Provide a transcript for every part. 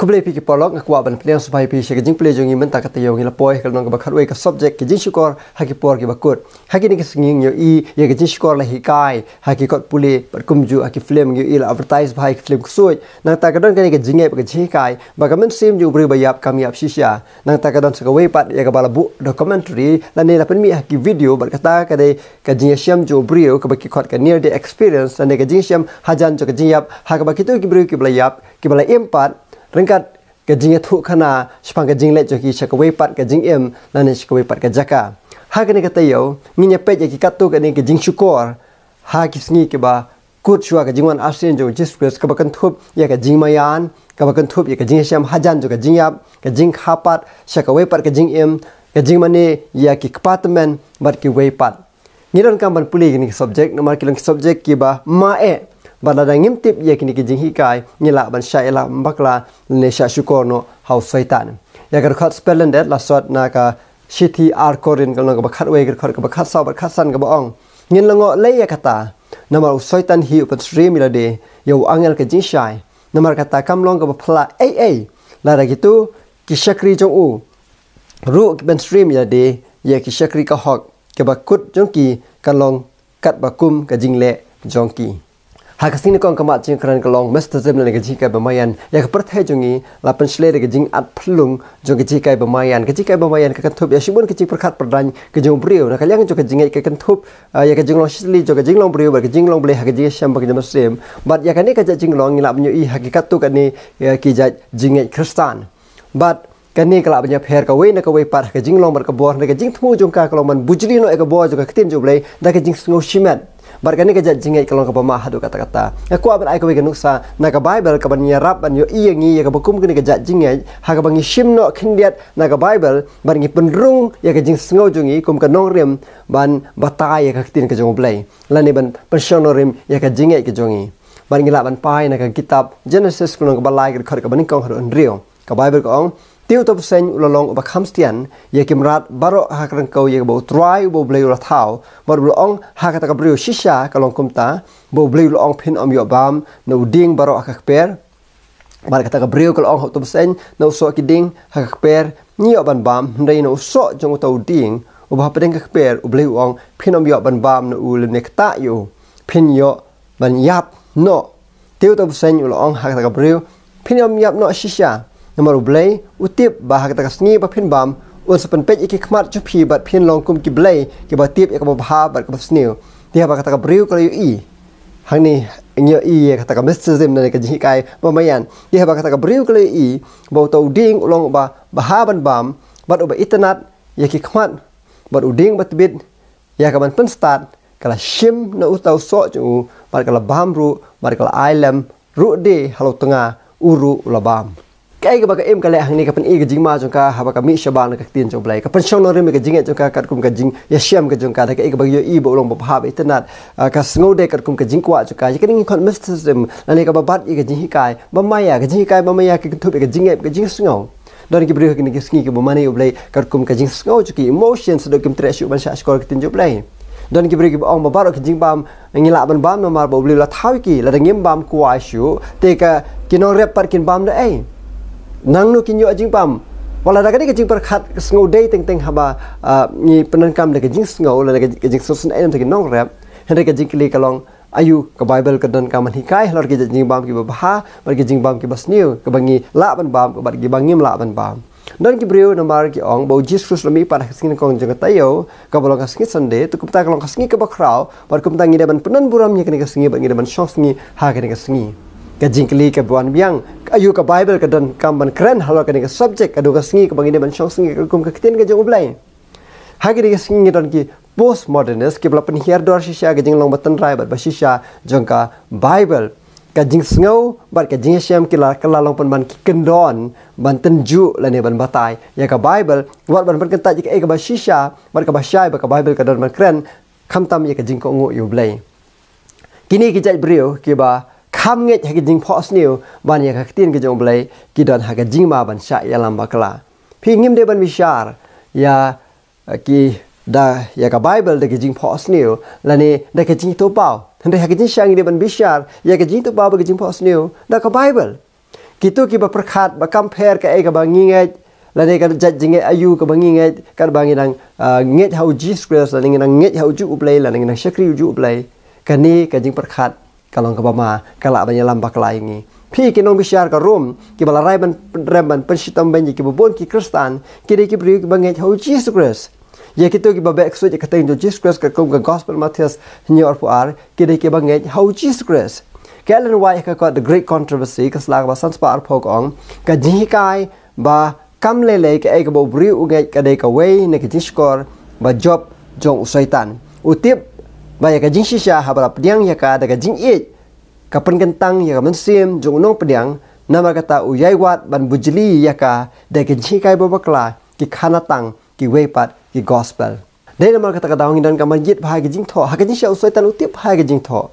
kuble pi ki polok ngakwa ban plan supaya pi shi kajing plan jongi mentak kata yongi la poe kalau ngakwa kharwe ka subject ki jing shukor haki por ki bakut haki ni kisngi yo i ye ya ki jing shukor la hikai haki kot puli par kum ju haki film ngi i la advertise bhai ki film kusuj nang ta kadon kani ki jingai ba ki hikai ba men sim ju bri ba yap kam yap shisha nang ta kadon sa ka pat ye ya ka bala bu documentary la ne la pen mi haki video ba kata ka de ka jing sham ju bri yo ka ba ki ka near the experience ne ka jing sham hajan ju ka jing yap ha ka ba ki tu ki bri ki bla yap ki bala impact ringkat ke jing thu khana shpang ke jing le choki chakwe pat ke jing em la ne chakwe pat ke jaka ha ke ne kata yau ni pet pe ki katu ke ne ke jing shukor ha ki sngi ke ba kut chua ke jingwan asien jo jis pres ka bakan thup ya ke jing mayan ka bakan thup ya ke jing sham hajan jo ke jing yap ke jing kha pat chakwe pat ke jing em ke jing mane ya ki kpat men bar ki we pat ni ron kam ban puli ni subject number ki lang subject ki ba ma e eh bạn đã đang nghiêm tiếp về cái cái chính hi cái như là bạn sai là bắc là nè sa su cô nó hậu suy tàn và cái khát spelling đấy là soạn na cả chi thi ar cô rin cái nó cái khát way cái khát cái khát sau cái khát san cái bông nghiên là ngõ lấy cái ya kata nằm ở suy tàn hi open stream là đi yêu ya anh em cái chính sai nằm ở kata cam long cái phla a a là cái tu cái shakri trong u ru cái open stream là đi ya ki shakri ka hok ke ba kut jong ki ka long kat ba kum ka jing le jong ki ហើយកស៊ីណូកងកម្ពុជាក្រានកឡុងមេស្ទឺសិមនៃកជីកៃបម៉ាយ៉ានយ៉ាងប្រទេសជុងីឡាប៉ិនឆ្លេរកជីងអាត់ភ្លុងជុងកជីកៃបម៉ាយ៉ានកជីកៃបម៉ាយ៉ានកកន្ធុបយ៉ាឈិបុនកជីប្រខាត់ប្រដាញ់កជុងព្រាវណកលាងជុងកជីងកកន្ធុបយ៉ាកជីងឡុងឈិលីជុងកជីងឡុងព្រាវកជីងឡុងប្លេហកជីឈាំបកជីមស្រីមបាត់យ៉ាកានេះកជីងឡុងឡាប់ញូអ៊ីហកិកាត់ទូកានេះយ៉ាគីជាជីងគ្រីស្ទានបាត់កានីក្លាបញ្ញាភែរកវេណកវេប៉ាក់កជីងឡុងបរកបួរនិងកជីងធ្មូជុងការក្លងមិនប៊ូជលីណូឯកបួរជុងការខ្ទិនជុបលេដាក់កជីងស្ងោឈីម៉ាត់ bar gani ka jing ai kalong ka pa kata kata Kau ku abat ai ko ke nuksa na bible ka ban yarap ban yo iye ngi ya ka bukum gani ka jing ai ha ka bangi shim no khindiat na bible bar ngi penrung ya kerja jing sngau jungi kum nongrim ban batai ya ka tin ka jong blai ni ban person no ya kerja jing kerja ka jongi bar ngi ban pai na kitab genesis kulong ka balai ka khar ka ban kong ka bible kau tiêu tập sinh là long và khám tiền ye kim rat baro ha kran kau ye bo try bo blei ra thao mar bo ong ha ka ka brio shisha ka long kum ta bo blei lo ong pin om yo bam no ding baro ha ka per mar ka ta ka brio ka long ho tup sen no so ki ding ha ka per ni yo ban bam nei no so jong to ding u ba ha pen ka per u blei ong pin om yo ban bam no u le ne ta yo pin yo ban yap no tiêu tập sinh là ong ha ka ka brio pin om yap no shisha nhưng mà utip u tiếp bà hạt tắc sni bà phiên bám u sắp bên pech ikik mát chu phi bà ki blay ki bà tiếp ikik bà bà bà sni thì bà hạt tắc bril yu i hằng ni nhớ i ya hạt tắc mất sư dìm nè kaji kai bà mày an thì yu i bà tàu ding u bah bà bà hà bàn bám bà u bà itanat ikik mát bà tibit ya kà pen start kalau shim na utau tau so chu bà kala bám ru ailem ru de halau tengah uru labam. bám kai ga ba em ka le hang ni ka pan e ga jing ma jong ka ha ba ka mi sha ba na ka tin jong blai ka pan shong no re me ga jing jong ka kat kum ka jing ya sham ga jong ka da ka e ga ba yo e bo long ba ha ba internet ah, ka sngo de kat kum ka jing kwa jong ka ya ning kon mysticism na ni ka ba bat e ga jing hi kai ba ma ya ga jing kai ba ma ya ki thu be ga jing e ga jing sngo dan ki bri ka ni ki sngi ki ba ma ne yo blai kat kum ka jing sngo chu emotions do kim trash ban sha skor ka tin jong blai dan ki bri ki ba ong ba ba jing bam ngila ban bam ma ba bli la thau ki la ngim bam kwa shu te ka ki rep par kin bam da ai นังนูกินยอจิงปัมวลาดากันกจิงประคัดสงดเต็งเต็งฮบามีปนันกรรมเด็กจิงสงอแล้วกจิงสุสนเอ็มถึงน้องแรบเฮนรกจิงกลีกลองอายุกับไบเบิลกันนันกรรมันฮิกายหลอดกจิงบามกีบบ้ามันกจิงบามกีบสนิวกับบังีละบันบามกับบังีบังยิมละบันบามดันกิบริวนมารกิองบอจิสครุสลมีปาคสิงนองจงกตายโยกับลองคสิงสันเดตุกุปตากลองคสิงกับบคราวบาร์กุปตางีเดบันปนันบุรามยังกันกสิงบังีเดบันชองสิงฮากันกสิง ka jingkli ka buan biang ka ke bible ka dan kam keren halau halo dengan subjek ka subject ka do ka singi ka bangine ban shong singi ka kum ka kiten ka jong blai ha ki ka singi don post modernist ki blapan here door shisha ka jing long batan rai bar ba shisha jong bible ka jing sngau bar ka jing shem ki la ka long pan ban ki kendon ban ten ju ban batai ya ka bible wat ban ban ka ta ji ka e ka ba shisha bar ka ba bible ka don keren kren ya ka jing ko ngo yu blai kini ki jai brio kam nge ha jing phos new ban ye ka tin ge jong blai ki don ha ge jing ma ban sha ya lam bakla phi ngim de ban mi ya eh, ki da ya ka bible de ge jing phos new la ni da ke jing to pao thande ha ge jing shang de ban bi ya ke jing to pao ge jing phos new da ka bible ki to ki ba prakhat ba kam ka ai ka ba nging la ni ka ja jing ai ayu ka ba nging ai ba ngi dang eh, nge ha u jis la ni ngi dang nge ha u ju u blai la ne ngi dang ju u blai ka ne ka jing prakhat กลองกบมากลาบันยลำปากลายงี้พี่กินนมพิชารกร่วมกิบลาไรมันเรมันเป็นชิตมเบนยกิบบุญกิคริสตานกิได้กิบริวกิบังเงาเจสุครสยกิตัวกิบบเบกสุจะกติงจเจสุครสกับกุมกับกอสเปิลมาเทสนิออร์ฟูอาร์กิได้กิบังเงาเจสุครสแกลันไว้กับกอดเดอะกรีกคอนทราเวอร์ซีกับสลากว่าสันสปาร์พอกองกับจิฮิไกบะคำเล่เล่กับเอกบบริวกิบกับเด็กกับเวยในกิจสกอร์บะจบจงอุสัยตันอุทิศ Baik, yang kajin sisa habar pediang yang kada kajin i. Kapan kentang yang mensim jong nong pediang nama kata uyai wat ban bujli yang ka de kajin kai bobakla ki kana ki wepat ki gospel. Dari nama kata kadang dan kamar jit bahagia jing to, hakajin sya usai tan utip bahagia jing to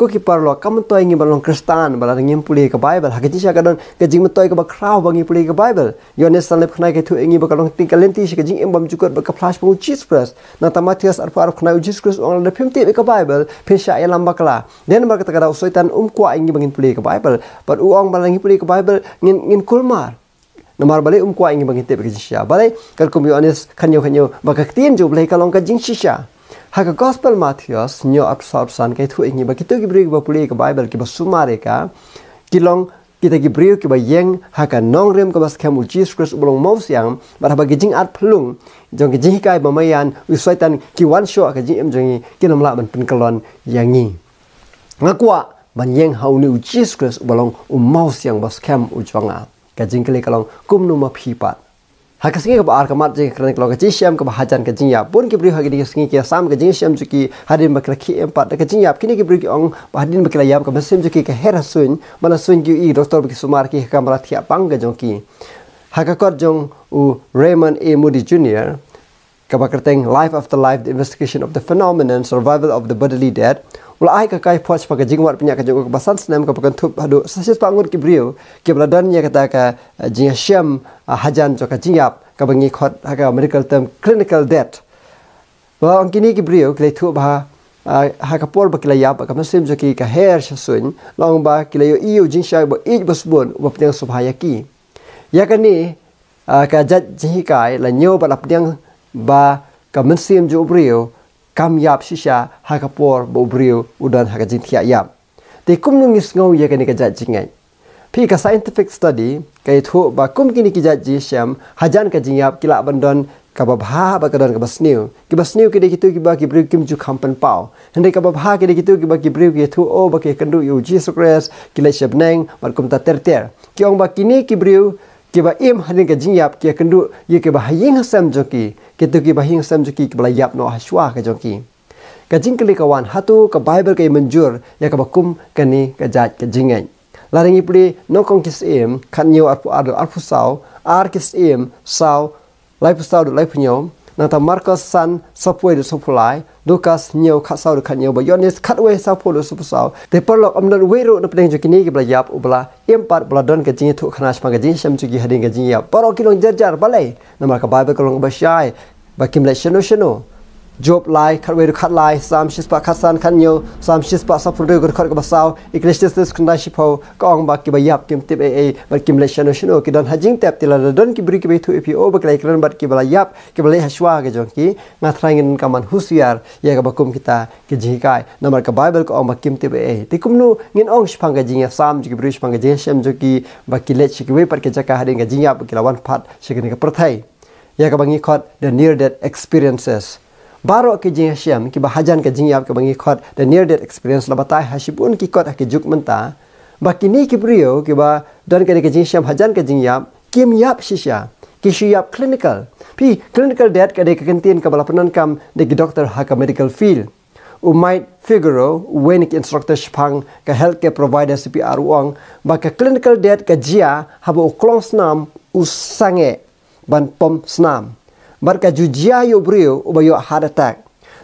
ko ki parlo kam toy ngi balong kristan bala ngi puli ka bible ha ki sha ka don ke jing toy ka krau bangi puli ka bible yo ne san lep khnai ke thu ngi ba long tinka lenti sha ke jing embam ju kor ba flash pung chis press na ta matias ar par khnai jis kris ong la phim ti ka bible pe sha ya lamba kala den um ba ka ka dau soitan um ko ngi bangin puli ka bible par u ong bala ngi puli ka bible ngin ngin kulmar Nomor balai um ingin mengintip ke jisya. Balai kalau kumbi anis kanyo kanyo. Maka ketien jubelai kalong ke jing jisya hak gospel matthias new absorption ke thu ingi ba kitu ki brig ba puli ka bible ki ba sumare ka kilong kita ki brio ki ba yeng hak nong rem ka bas kemu jesus christ bolong mos yang ba ba gijing at phlung jong gijing kai ba mayan u ki one show ka ji em jong ki nom la ban pin kalon yangi ngakwa ban yeng hau ni u jesus christ bolong u mos yang bas kem u jong a ka jing kle kalong kum nu ma phi हक सिंह के बार कमाट जे करने के लोग जी शम के बहाजन के जिया पुन की ब्रिह हगी सिंह के साम के जी शम जकी हरिन बकर की एम पाट के जिया किने की ब्रिह ओंग बहादिन बकर याब के मसिम जकी के हेर सुइन मन सुइन की ई डॉक्टर के सुमार की कमरा थिया पंग जों की हक कर जों उ रेमन ए मुडी जूनियर के बकर life of the life the investigation of the phenomenon survival of the bodily dead ulai ka kai phos pa ka jingwar pnya ka jingwar ka basan snam ka pakan thup hadu sasis pa ki brio ke bladan ya kata ka eh, jingya sham eh, hajan jo ka jingyap ka bangi khot ha, ka medical term clinical death ba angkini ki brio ke thu ba eh, ha ka por ba ki la yap ka masim jo ki ka hair shasun long ba ki la yo iu jing sha ba ich bas bon ba pnya subhaya ki ya ka ni ka jat jing kai la nyo ba lap ba ka masim jo brio kamyap sisya hakapor bobriu udan hakajin tia yam. Te kum nung is ngau ye kani kajat jingai. Pi ka scientific study ka ithu ba kum kini kajat jisham hajan kajin yap kila abandon ha ha ka ba bha ba ka dan ka basniu. Ki basniu kide kitu ki ba ki briu kim ju kampan pao. Hende ka ba bha kide kitu ki ba ki briu ki ithu o ba ki kandu yu jisukres kila shab neng bar kum ta ter ter. Ki ong ba kini ki briu ke ba im hanin ka jing yap ke kendu ye ke ba hing sam joki ke tu ke ba hing sam joki ke ba yap no aswa ke joki ka jing ke kawan hatu ke bible ke menjur ya ke ba kum ke ni ke jat ke jing ai laring no kong kis im kan nyu arpu adu arpu sau ar kis im sau lai pu sau du nyom na ta markos san sopwe du sopulai Lucas nyau kat sau dekat nyau ba Yonis kat we sau polo su sau de perlo am nan we ro nan pening jukini ke belayap ubla em par bladon ke jing tu khanas pang jing sem jugi hading ke jing ya paro kilong jar jar balai nama ka bible kalong ba shai ba kim le shno shno job lai khat wei khat lai sam shis pa khat san khan yo sam shis pa sa phru gur khat ga basau english this this kunda shipo kong ba ki ba yap kim tip a a kim le shano shino ki dan hajing tap tila don ki bri ki bethu e if you over like run but ki bala yap ki bala hashwa ge jong ki nga thrangin ka man husiar ye ya ga bakum kita ki ji kai number ka bible ko ma kim tip a ti kum nu ngin ong shpang ga jing ya, sam ji bri shpang ga jing ya, sham jo ki ba ki le chi ki wei par ke jaka ha ding ga jing yap ki la wan phat shi ki ne ka prathai ye ka bangi khat the near death experiences Baru ke jing hasyam ki bahajan ke jing yap ke bangi khot the near death experience la batai hasibun ki khot ke juk menta ba kini ki priyo ki dan ke jing hasyam hajan ke jing yap kim yap shisha ki shi yap clinical pi clinical death ke de ke kentien ke bala penan kam de ki doctor medical field u might figure when ki instructor shpang ke healthcare provider CPR wong ba ke death ke jia habo close nam usange ban pom snam bat ka jujia yo brio ba yo heart attack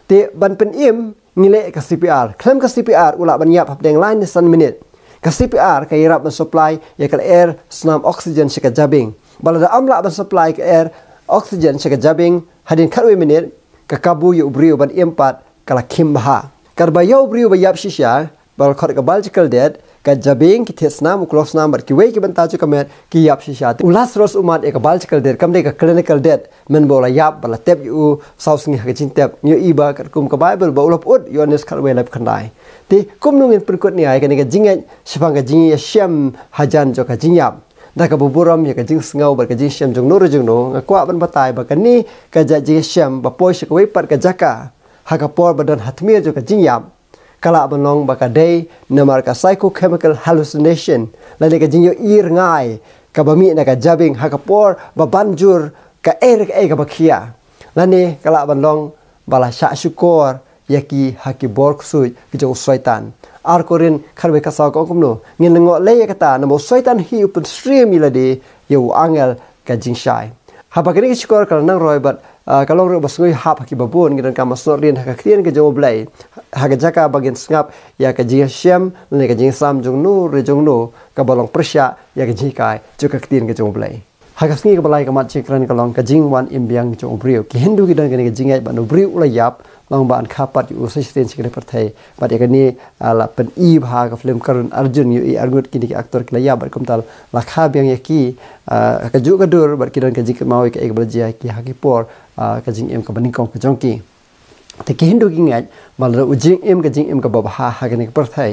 te ban pen im ngile ka CPR klem ka CPR ula ban yap hap deng line san minit ka CPR ka yarap ban supply ya ka air snam oxygen shika jabing bala da amla ban supply ka air oxygen shika jabing hadin kadwe minit ka kabu yo brio ban impat kala kimba ka ba yo brio ba yap shisha bal khot ka biological dead kajabing ki thesna mu close number ki wei ki banta chu kame ki yap shi shat ulas ros umat ek bal chkal der kamde ka clinical death men bola yap bala tep u saus ni ha chin tep ni iba kar kum ka bible ba ulop ut yones khal wei lap khandai ti kum nungin ngin prikot ni ai kane ka jing shipang ka jing ya sham hajan jo ka jing yap da ka buburam ya ka jing sngau ba ka jing sham jong nur jong no kwa ban batai ba ka ni ka ja jing sham ba poish ka wei par ka jaka ha ka por badan hatmiya jo ka jing yap kala abanong baka day na marka psychochemical hallucination la ni ka jinyo ir ngay ka bami na ka jabing haka por ba banjur ka erik ay ka bakhiya la ni kala abanong bala sya syukur yaki haki borg suy kijo usaitan ar ko rin kharwe ka sao kong kumno ngin na ngok leye kata na mo usaitan hi upan ila di yaw angel ka jingshay hapa kini syukur kala nang roy Ah, kalau orang bersungguh hap haki babun dan masuk sorin haka krian ke jawa belai haka jaka bagian sengap ya ke jingga syam dan ke jingga sam jung nu re jung nu ke balong persya ya ke jingga kai juga ketian ke jawa belai haka sengi ke belai ke mat cikran kalong ke jingwan imbiang jawa beriw ke hindu ke dan ke jingga ibanu beriw ulayap ឡងបានខាប់ប៉តយូសិសទីនសិក្រេប្រទេប៉តឯកនីអាឡាពិនអ៊ីផាកហ្វ្លឹមករុនអរជុនយូអ៊ីអរគុតគីនីកអាក់ទ័រគ្លាយ៉ាប៉តគំតលឡាខាបៀងយ៉ាគីអាកាជូកដូរប៉តគីដនកាជីកម៉ៅឯកឯកបលជាគីហាគីពរអាកាជីងអឹមកបនីកងកជុងគីតែគេហិនដូគីងអាចមលរូជីងអឹមកជីងអឹមកបបហាហាគីនីកប្រទេណ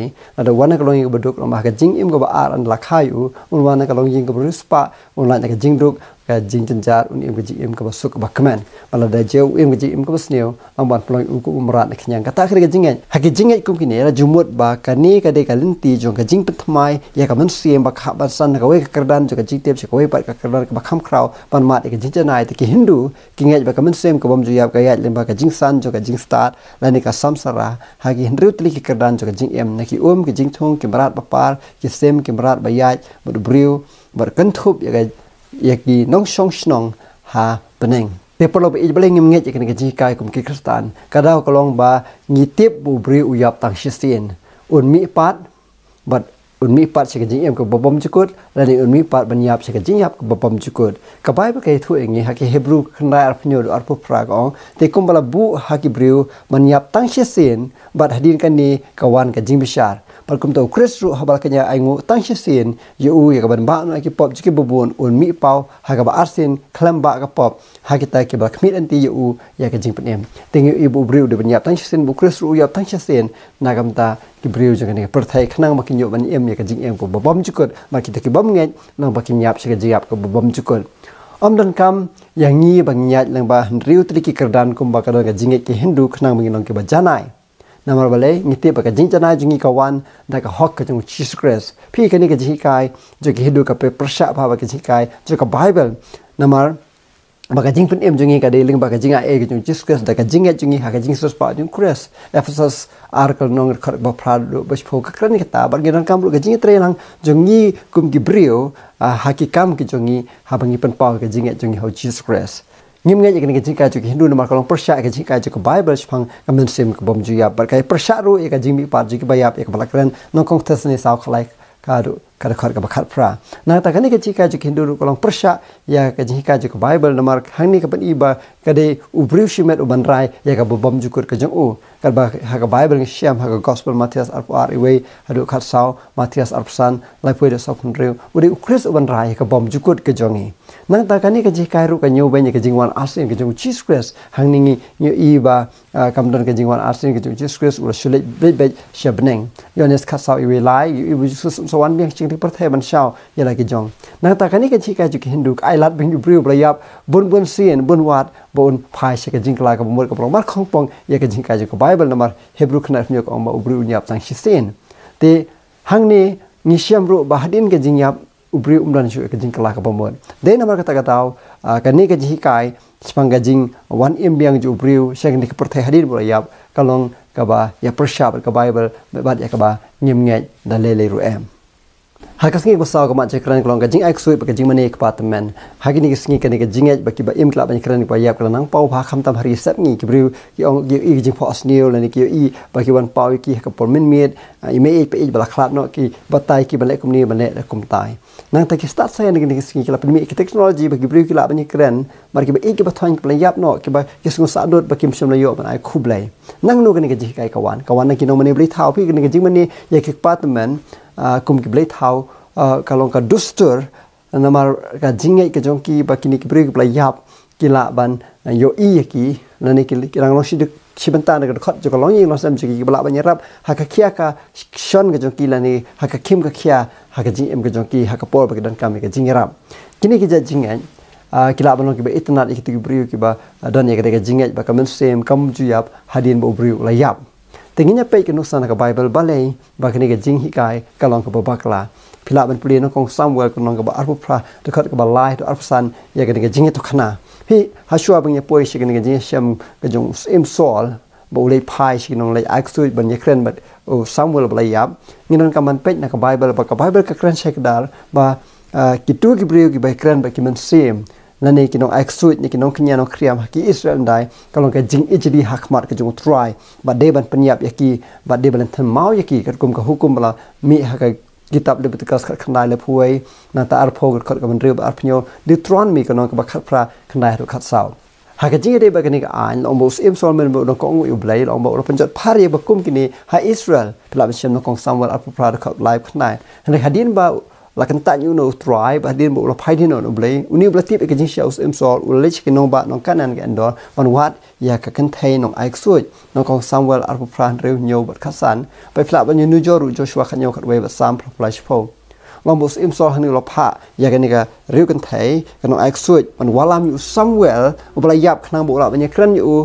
ដវណកលងយីកបដូកលងមកជីងអឹមកបអារអនឡាខាយូអ៊ុនវណកលងយីកបរិស្ប៉អ៊ុនឡាណកជីងដូក Kajing jing jin jar un im gi im ka suk ba kman ala da je im gi im ka sneo am ban ploy un ku umra na khnya ka ta khre ga jing ha gi jing ku ki ya ka man sie ba kha ba san ka we ka kardan jo ka ji tep che ka we pat ka kardan ka ba kham krau ban ma de hindu ki ngej ba ka man sem ka bom jo ya ka ya le ba san jo ka jing star la ne ka samsara ha hindu tli ki kardan kajing em na ki um kajing jing thong ki marat ba par ki sem ki ya ba yagi nong song shnong ha bening te polo bi ibale ngim ngej ikene ke jikai kum ki kristan kada kolong ba ngi tip bu bri u yap tang shisin un mi pat but unmi part se kajing yam ko babam chukut lani unmi part banyap se kajing yap ko babam chukut ka bible ke thu engi ha ke khna ar phnyo ar pu phra ko te kum bala bu ha ki brew manyap tang she sin bat hadin kan ni ka wan ka jing bishar par kum to chris ru ha bala kanya ai ngu tang she sin ye u ye ka ban ba na ki pop chiki bubun unmi pau ha ka ba ar sin khlam ba ka pop ha ki ta ki ba khmit anti ye u ye ya ka jing pnem te ngi ibu brew de banyap tang she sin bu chris ru ya tang she sin na kam ta ki breu jaga ni per khnang makin yo ban em ye ka jing em ko bom chukot ma ki taki bom ngai nang bakin yap shiga ji yap ko bom chukot om dan kam yang ni bang nyat lang ba riu tri kerdan kum ba kadang ka jing ki hindu khnang mangin nang ki ba janai namar bale ni te ba ka jing janai jing ka wan da ka hok ka jing chi phi ka ni ka ji jo ki hindu ka pe prasha ba ba ki jo ka bible namar Baka jing pun em jungi kada ling baka jing a e jung jis kus daka jing et jungi haka jing sus pa jung kures efesos arkel nong er kara bapra do bas po ka kran kita bar gedan kam lu ka jing tre lang jungi kum ki brio a haki kam ki jungi habangi pen pa ka jing et jungi ho jis kres ngim ngai ka jing ka jung hindu nomar kalong persya ka jing ka jung bible shpang ka men sim ka bom ju ya bar ka persya ru e ka jing mi pa ju ki bayap e ka balakren nong kong tesne sa khalaik ka kada khar ka bakhar pra na ta kani ka chi ka hindu ko long prasha ya ka ji ka bible namar hani ke pan ba kade ubriu shi met uban ya ka bom jukur ka jang u kar ba ha ka bible ng sham ha ka gospel matthias arpo ar i way hadu khar sao matthias arpsan lai poe de sok kun riu u de ukris uban rai ka bom jukut ka jang i na ta kani ka ji ka ru ka nyu ben ka jing wan asin ka jang u chis kris hani ni nyu i ba kam don ka wan asin ka jang u chis kris u shule be be shabning yonis ka sao i way lai i bu so wan bi ที่ประเทศมันเช่าอย่างไรกันจงนักตากันนี่กันชี้กายจุกฮินดูไอรัดเป็นอยู่บริวประยับบนบนเสียนบนวัดบนภายเชกจิงกลากับมือกับรองมาของปองอย่างกันจิงกายจุกไบเบิลนั่นมาเฮบรูขนาดมีกองมาอุบริวหยับตั้งชิเซนแต่หังนี้นิชยมรู้บาดินกันจิงหยับอุบริวอุ้มดันช่วยกันจิงกลากับมือเดนนั่นมาก็ตากันเอากันนี่กันชี้กายสปังกันจิงวันเอ็มเบียงจุบริวเชกนี่กับประเทศฮินดูประยับกำลังกับว่าอย่าประชาบกับไบเบิลแบบอย่ากับว่าเงียบเงียดและเลเลรูเอม Hakas ngi ko sao ko ma chekran ko longa jing ek sui pa jing mane ek pa ta men. Hagi ni ngi ka ni ka jing ek ba ki ba im kla ba chekran ko ya ko nang pau ba kham tam hari sep ngi ki briu ki ong ki i jing pa osnio la ni ki i ba ki wan pau ki ka por min miet ah, i me ek pa ek ba kla no ki ba tai ki ba le kum ni ba le la kum tai. Nang ta ki start sa ni ngi ngi kla pa mi ki technology ba ki briu ki la ba chekran ma ki ba i ki ba thang pa yap no ki ba ki sung sa dot ba ki msum la yo ba ai khu blai. Nang no ka ni ka jing kai ka wan ka wan na ki no mane bri thau pi ki ni ka jing mane ya ki pa ta men kum kiblet hau kalong ka dustur namar ka jingai ka jongki ba kini ki brik bla yap kila ban ah, yo i ki lani ki kirang long shidik shibanta na ka khot jo long yin losam ji ki bla ban yarap ha ka kia ka shon ka jongki lani ha ka kim ka kia ha ka jing em ka jongki ha ka por ba ki dan kam ka jingiram kini ki ja jingai ah, kila ban long ki ba itna ki ki brik ki ba ah, dan ye ka ka jingai ba kam sem kam ju yap แต่งี้เป็นกนุสันกับไบเบิลบาลีบางทีก็จริงฮิกายกลองกับบักลาพิลาเป็นปุริยนของซัมเวลกับนองกับอัลพระตุกัดกับลายตุอัลพสันอยากกันก็จริงทุกขนาพี่ฮัชัวบางอย่างป่วยชิกันก็จริงเชมกับจงเอ็มโซลบุเลยพายชิกนองเลยอักซูบันยเครนบัดโอซัมเวลบลายับนี่นั่นกับมันเป็นนะกับไบเบิลบักกับไบเบิลกับเครนเชกดาร์บ่ากิตูกิบริโอกิบไบเครนบักกิมันเซม na nei ki nong exuit ni ki nong kinya nong kriam ki israel dai kalong ka jing ejdi hakmat ka jong try ba de ban panyap ya ki ba de ban them mau ya ki ka kum ka hukum la mi ha ka kitab le betu kas ka khnai le puai na ta ar phog ka ka ban re ba ar phnyo de tron mi ka nong ka ba khat pra khnai ru khat sao ha ka jing de ba ka ni ka ain lo mo sim sol men bo ko ngu blai lo mo ro panjat par ye ba kum ki ni ha israel pla ba shem no kong samwal ar pra ka live khnai ne ka din ba la kan tan yu no try ba din bo la phai din no blai uni bla tip ke jin shao sim so u le chi no ba no kan an ge ndo on what ya ka kan thai no ai su no ko samuel ar pu pran re nyo ba ka san ba phla ba nyu jo ru jo shwa kha nyo ka we ba sam pro flash pho long bo sim so hanu la pha ya ka ni ka re kan thai ka no ai su on wa lam yu samuel u bla yap kha bo la ba nyu kran yu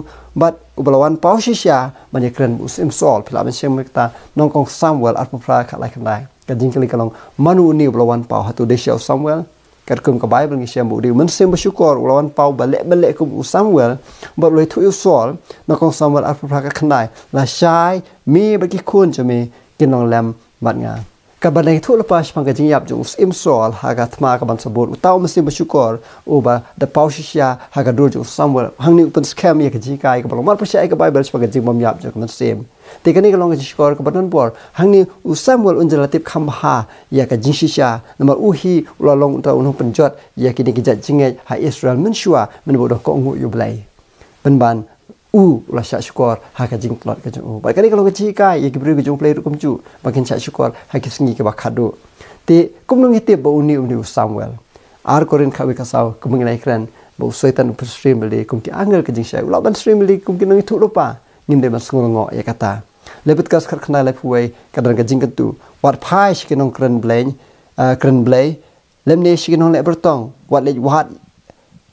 ba u bla wan pa shi sha ba nyu kran bo sim so phla ba shem ta no ko samuel ar pu pra ka la kan dai kajing kali kalong manu ni ulawan pau hatu desha Samuel kerkum ke Bible ni siam buri mensem bersyukur ulawan pau balik balik ke Samuel buat loi tu usual nak Samuel apa praka kenai la shy mi bagi kun jemi kinong lem bat ngah กบันในทุลปัชพังกจิยับจุสอิมซอลฮากาทมากบันสบูรอุตาวมสิบชุกอร์อุบะเดปาวชิชยาฮากาดูจุสซัมเวลฮังนิอุปนสเคมีกจิกายกบันมารพชัยกบไบเบิลสพังกจิมมยับจุกมันเซมตีกันนี้ก็ลองกจิชกอร์กบันนันบอร์ฮังนิอุซัมเวลอุนจลาติบคัมฮายากจิชิชานมาอูฮีอุลาลงอุตาวนุปนจอดยากินิกจัดจิงเงยฮาอิสราเอลมันชัวมันบุดอกงูอยู่ไบลบันบัน u la sha shukor ha ka jing plot ka jo ba ka ni ka lo ka chi ka ye ki bru ka jo play ru kum chu ba kin sha shukor ha ki sngi ka ba kha do te kum nu ngi te ba uni uni samuel ar ko ren kha wi ka sa kum ngi nai kran bo soi tan pr stream le kum ki angel ka jing sha la ban stream le kum ki nu ngi thu ro pa ngin de ba sngo ngo ya ka ta le bit ka skar khna le phuai ka dran ka jing ka tu war phai shi ki nong kran blain eh, kran blai lem ne shi ki nong le bertong wat le wat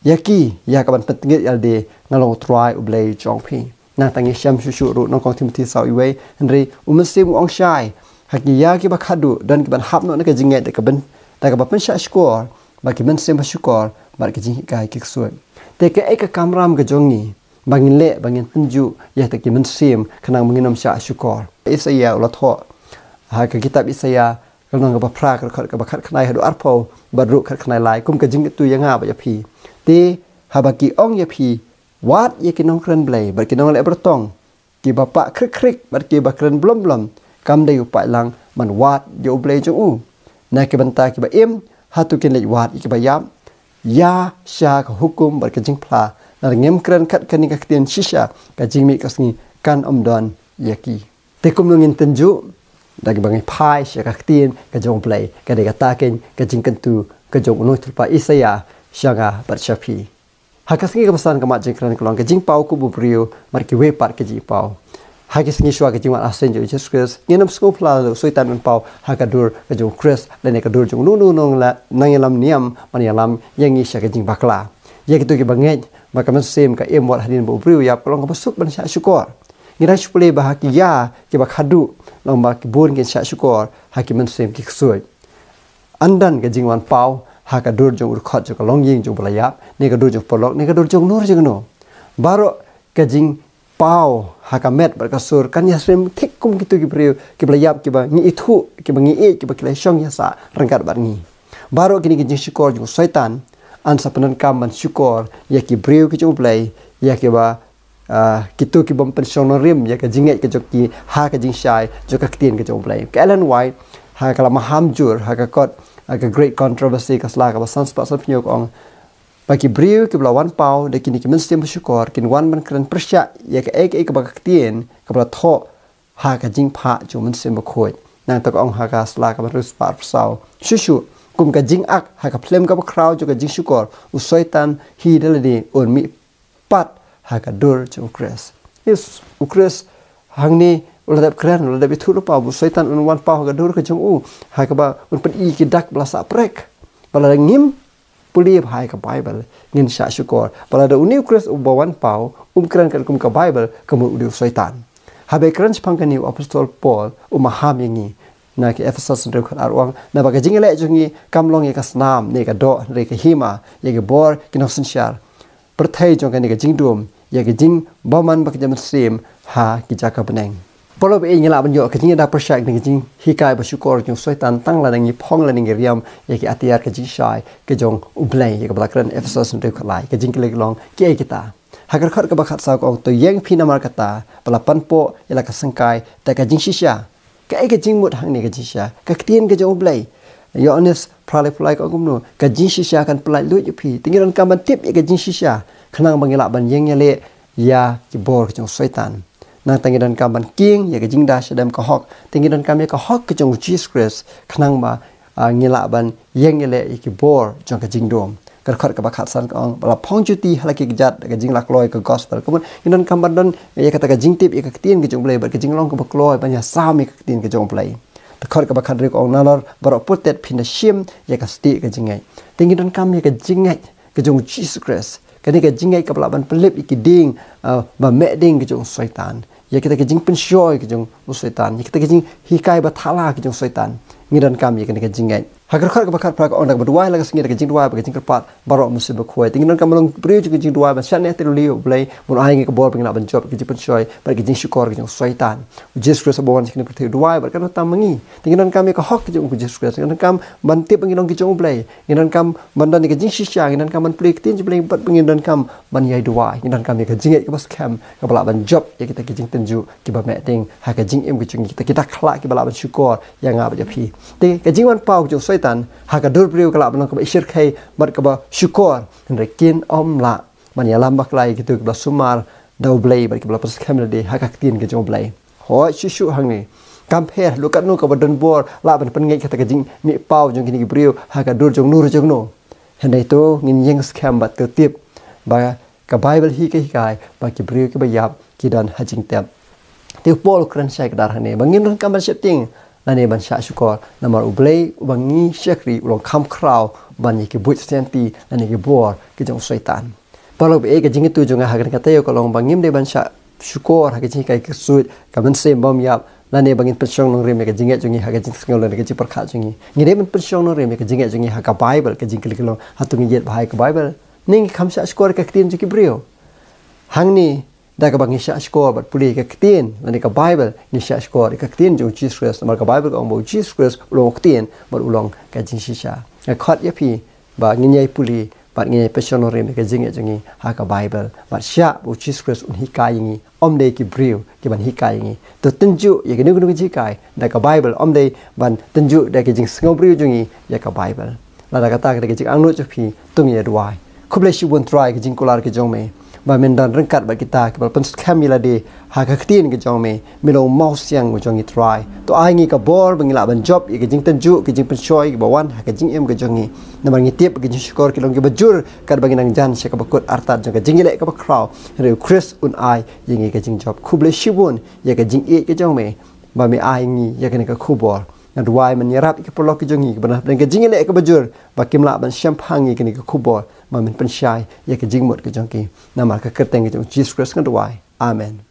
យកគីយ៉ាកបានពត់ងិតយ៉ាលឌីណឡងត្រៃអ៊ុបឡេចងភីណាតាងិឈាំឈូឈូរូណកងធីមធីសៅយីវេហិនរីអ៊ុមសេមអងឆៃហកយ៉ាគីបាខាឌូដានគីបានហាប់ណូណកជីងេតកបិនតាកបាពិនឆាឈគួរបាគីមិនសេមឈគួរបាគីជីងកាយគិកសួយតេកឯកកាមរាមកជុងនីបងិលេបងិនទិនជូយ៉ាតាគីមិនសេមខណងមងិនអមឆាឈគួរអ៊ីសាយ៉ាឡថោហកគីតាប៊ីសាយ៉ាกงบพรากระกับขัดขนายหรืออัพโบรุขัดขนายลายกุมกระจิงตุยงาบยาพีตีฮาบากีอ่องยาพีวัดยากินน้องเครนเบลบัดกินน้องและประตองกีบปะคริกคริกบัดกีบเครนบล่มบล่มกำได้อยู่ปลายหลังมันวัดโยเบลจงอู้ในกบันตากีบเอ็มฮาตุกินเลยวัดอีกบยามยาชาขฮุกุมบัดกระจิงพลานั่งเงียบเครนขัดขันิกขเตียนชิชากระจิงมีกสงีการอมดอนยากีแต่กุมลงินตันจู dagi bangi pai syakhtin ke jong play ke dega takin ke jing kentu ke jong unoi tulpa isaya syanga parshafi hakas ngi kemasan kemat jing kran kelong ke jing pau ku bubrio mar ki we par ke jing pau hakis ngi shwa ke jing asen jo jesus kris ngenam sko pla lo suitan men pau hakadur ke jong kris le ne kadur jong nunu nong la nangelam niam man yalam yang isha ke jing bakla ye ki tu ki bangej maka mesim ka im wat hadin bubrio ya kelong ke masuk ban syukur ngiran shupule ba haki ya ke ba khadu nam ba ki bon gen sha shukor haki man sem ki khsoi andan ge jingwan pau ha ka dur jong ur khot jo long ying jo bula ya ne ka dur jo polok ne ka dur jo nur jing no baro ke jing pau ha ka met ba ka sur kan ya sem thik kum ki tu ki pri ki bula ya ki ba ngi ithu ki ba ngi e ki ba ki la shong ya sa rangkar bar ni baro ki ni ki jing shukor jo shaitan an sapanan kam man shukor ya ki brew ki chu play ya ki ba kitu ki bom pen ya ka jinget ke joki ha ka jing shai jo ka ktin ke jo play ka ellen white ha ka mahamjur ham jur ha ka kot ka ha, great controversy ka sla ka san spot san pnyok ong bagi brio ke belawan pau de kini ki mensti bersyukur kini wan ban kren persya ya ka ek ek ba ka ktin ka bla ha ka jing pha jo mensti ba khoi nang tok ong ha ka sla ka rus par sao shu shu kum ka jing ak ha ka phlem ka ba krau jing syukur u soitan hi de un mi pat haka dur ci ukres. Is ukres hangni ni ulat kren ulat dapat tu lupa bu setan un wan pau haka dur ke cung u oh, haka ba un pen i kidak belasa prek. Bala ngim pulih hai ka bible ngin sya syukur. Bala da uni ukres u bawan pau um kren kan kum ka bible kemul udi setan. Habe kren pangkan ni apostol paul u maham yang ni na ke Ephesus ndre ko arwang na ba ke jingle jungi kam long ka snam ne ka do ne ka hima ye ke bor ki no sin shar prthai jong ka ne ka jingdum ya kejing boman bekerja muslim ha kita kebeneng. Polo be ingila ben yo kejing da persyak ning kejing hikai bersyukur nyu soi tantang la ning phong la ning riam ya ki atiar kejing shai kejong ublai ya kebelakran efesos ndu kelai kejing kelik long ki kita. Hagar khar ke bakhat sak ong to yeng pina mar kata pelapan po ila ka sengkai ta kejing shisha ka e kejing mut hang ni kejing shisha ka ktien kejong ublai ya honest prale pulai ka gumnu kejing shisha kan pelai lut yupi tingiran kaman tip ya kejing shisha ခနာဘင်္ဂလာဘန်ယင်းရလေယာကျဘောကျုံဆွေတန်နာတငိဒန်ကဘန်ကင်းယကချင်းဒါရှဒမ်ကဟော့တငိဒန်ကမေကဟော့ကျုံချီစခရစ်ခနာဘာငိလာဘန်ယင်းရလေယကျဘောကျုံကချင်းဒုံကခတ်ကဘခတ်ဆန်ကောင်ဘလာဖောင်းချူတီဟလကိကဂျတ်ကချင်းလကလွိုင်ကဂော့စပယ်ကမန်ယင်းဒန်ကမ္ဘန်ဒန်ယကတကချင်းတိပယကတင်းကချုံပလေဘကချင်းလောင်ကဘကလွိုင်ပညာဆာမီကတင်းကချုံပလေတခတ်ကဘခတ်ရိကောင်နာလာဘရပုတ်တက်ဖိနရှင်ယကစတိကချင်းငိုင်တငိဒန်ကမ္ယကချင်းငိုင်ကချုံချီစခရစ် kerana ke jingai ke pelaban pelip iki ding uh, ba meding ke jong syaitan ya kita ke jing pensyoi ke syaitan ya kita ke jing hikai ba thala ke jong syaitan ngiran kami kerana ke jingai hagar khar ka bakar prak on ka bdwai la ka singe ka jingdwai ba ka jingkar pat baro musi ba khoi ting nan ka mulung priyo ji ka jingdwai ba shan ne te liu blai bor pingna ban job ki jipun choi ba ki jing shikor ki jing soitan jesus christ ba wan singe ka te dwai ba ka no tam ngi ting nan ka me ka hok ki jing ku jesus christ nan ka ban te pingi dong ki jong blai ing nan ka ban dan ki jing shi cha ing nan ka ban pri ki tin ji blai pat pingi dan ka ban yai dwai ing nan ka me kam ka bla ban kita ki jing ten ju ki ba me ting em ki kita kita khla ki bla ban shikor ya nga ba ja phi wan pau ki jong setan haga dur priu kala banak ba isir kai bar ka syukur ndre kin om la man ya lambak lai gitu ka sumar dau blai bar ka ba pas kamera de haga tin ka jo blai ho shishu hang ni kamper lukat nu ka ba bor la ban pen ngai kata ka jing ni pau jong kini priu haga dur jong nur jong no ndai to ngin yeng skam bat ka ba ka bible hi ka kai ba ki priu ka ba yap ki dan hajing tem Tiup pol kran saya ka dar hane bangin ran kamar na ne ban sha shukor na mar ublei wangi shakri ulong kam krau ban yeki buit senti na ne ge bor ke jong shaitan palo be ge jingi tu jong kata yo kolong bangim de ban sha shukor ha ge jingi kai ke suit ka ban sem bom yap na ne bangin pechong nong rem ge ya jingi jong ha ge jingi sngol ne ge ji par men pechong nong rem ge ya jingi jong ha bible ke jingi kelo ha tu ngi jet bible ning kam sha shukor ka kriem ji ki brio hangni đã da ka bangi sha score bat puli ka ktien ani ka bible ni sha score ka ktien jong jesus christ mà cái bible ka ombo jesus christ lo ktien mar ulong ka jing shi sha ka khat ya phi ba ngi nyai puli bat ngi nyai passion re me ka jing ya jangi ha ka bible bat sha bo jesus christ un hi kai ngi ông de ki brew ki ban hi kai ngi to tin chú, cái gnu gnu ji kai da ka bible ông de ban tin ju cái ki jing sngau brew jungi cái ka bible là đã ka ta ka ki jing ang no chu phi tum ye duai khuble shi bun cái ki jing kular cái giống me บาเมนดันรังกัดบากิตาคือปันสแคมิลาดีหากขึ้นกับจองเมย์มิโลมาสยังกับจองอีทรายตัวไอ้งี้กับบอลบังละบันจบอีกจิงตันจุกจิงเป็นช่วยกับวันหากจิงเอ็มกับจองอีนับงี้เทียบกับจิงสกอร์กิลงกับจูร์กับบังนังจันเชกับกุดอาร์ตันจงกับจิงเล็กกับคราวหรือคริสอุนไอยังงี้กับจิงจบคูเบลชิบุนยังกับจิงเอ็กกับจองเมย์บาเมย์ไอ้งี้ยังกับคูบอล ngan wai man yarat ke polok ke jingi ke ben ke jingi le ke bajur ba kim la ban sham phangi ke ni ke khu bor ma min ke jing ke jong ki ke kerteng ke jong jesus christ ngan wai amen